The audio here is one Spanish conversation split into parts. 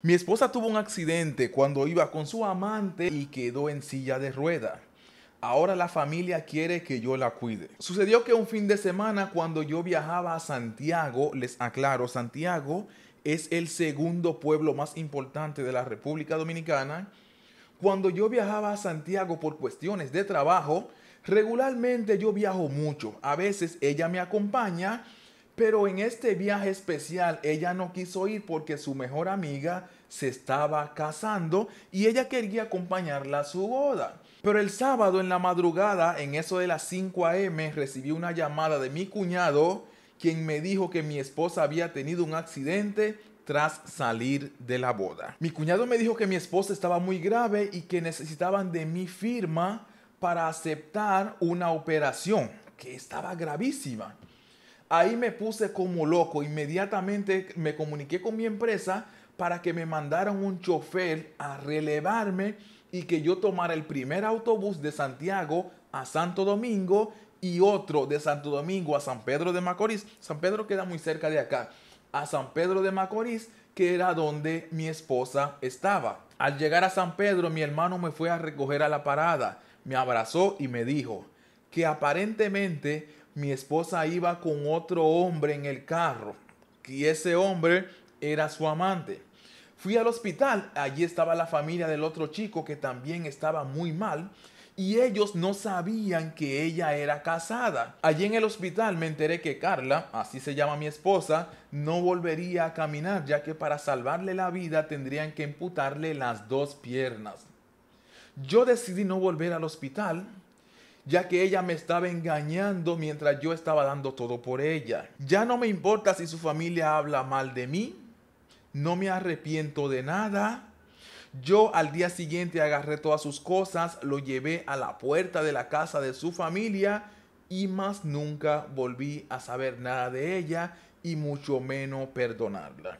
Mi esposa tuvo un accidente cuando iba con su amante y quedó en silla de rueda. Ahora la familia quiere que yo la cuide. Sucedió que un fin de semana cuando yo viajaba a Santiago, les aclaro, Santiago es el segundo pueblo más importante de la República Dominicana. Cuando yo viajaba a Santiago por cuestiones de trabajo, regularmente yo viajo mucho. A veces ella me acompaña pero en este viaje especial ella no quiso ir porque su mejor amiga se estaba casando y ella quería acompañarla a su boda. Pero el sábado en la madrugada, en eso de las 5 a.m., recibí una llamada de mi cuñado, quien me dijo que mi esposa había tenido un accidente tras salir de la boda. Mi cuñado me dijo que mi esposa estaba muy grave y que necesitaban de mi firma para aceptar una operación que estaba gravísima. Ahí me puse como loco. Inmediatamente me comuniqué con mi empresa para que me mandaran un chofer a relevarme y que yo tomara el primer autobús de Santiago a Santo Domingo y otro de Santo Domingo a San Pedro de Macorís. San Pedro queda muy cerca de acá. A San Pedro de Macorís, que era donde mi esposa estaba. Al llegar a San Pedro, mi hermano me fue a recoger a la parada, me abrazó y me dijo que aparentemente mi esposa iba con otro hombre en el carro y ese hombre era su amante. Fui al hospital, allí estaba la familia del otro chico que también estaba muy mal y ellos no sabían que ella era casada. Allí en el hospital me enteré que Carla, así se llama mi esposa, no volvería a caminar ya que para salvarle la vida tendrían que amputarle las dos piernas. Yo decidí no volver al hospital ya que ella me estaba engañando mientras yo estaba dando todo por ella. Ya no me importa si su familia habla mal de mí, no me arrepiento de nada. Yo al día siguiente agarré todas sus cosas, lo llevé a la puerta de la casa de su familia y más nunca volví a saber nada de ella y mucho menos perdonarla.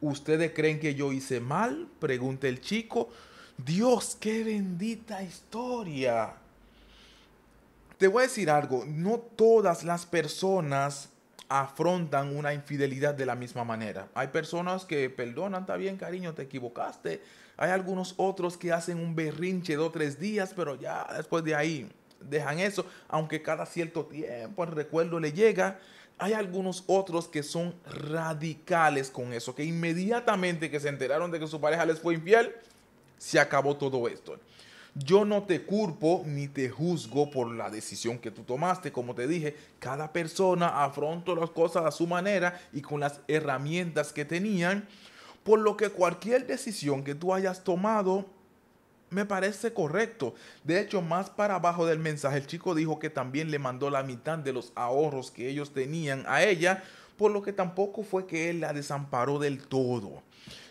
¿Ustedes creen que yo hice mal? Pregunta el chico. Dios, qué bendita historia. Te voy a decir algo, no todas las personas afrontan una infidelidad de la misma manera. Hay personas que perdonan, está bien, cariño, te equivocaste. Hay algunos otros que hacen un berrinche dos o tres días, pero ya después de ahí dejan eso, aunque cada cierto tiempo el recuerdo le llega. Hay algunos otros que son radicales con eso, que inmediatamente que se enteraron de que su pareja les fue infiel, se acabó todo esto. Yo no te culpo ni te juzgo por la decisión que tú tomaste. Como te dije, cada persona afrontó las cosas a su manera y con las herramientas que tenían. Por lo que cualquier decisión que tú hayas tomado me parece correcto. De hecho, más para abajo del mensaje, el chico dijo que también le mandó la mitad de los ahorros que ellos tenían a ella, por lo que tampoco fue que él la desamparó del todo.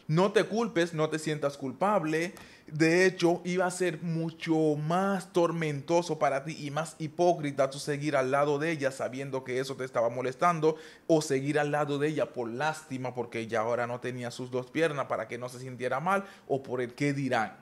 No te culpes, no te sientas culpable. De hecho, iba a ser mucho más tormentoso para ti y más hipócrita tu seguir al lado de ella sabiendo que eso te estaba molestando o seguir al lado de ella por lástima porque ella ahora no tenía sus dos piernas para que no se sintiera mal o por el qué dirán.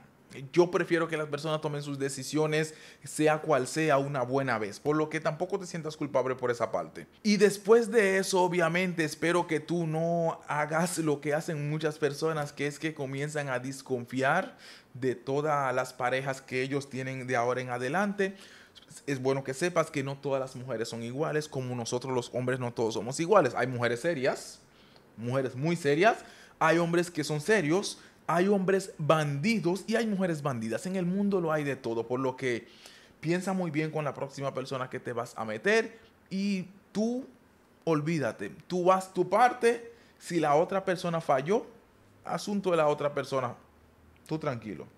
Yo prefiero que las personas tomen sus decisiones, sea cual sea, una buena vez, por lo que tampoco te sientas culpable por esa parte. Y después de eso, obviamente, espero que tú no hagas lo que hacen muchas personas, que es que comienzan a desconfiar de todas las parejas que ellos tienen de ahora en adelante es bueno que sepas que no todas las mujeres son iguales, como nosotros los hombres no todos somos iguales. Hay mujeres serias, mujeres muy serias, hay hombres que son serios, hay hombres bandidos y hay mujeres bandidas. En el mundo lo hay de todo, por lo que piensa muy bien con la próxima persona que te vas a meter y tú olvídate, tú vas tu parte, si la otra persona falló, asunto de la otra persona, tú tranquilo.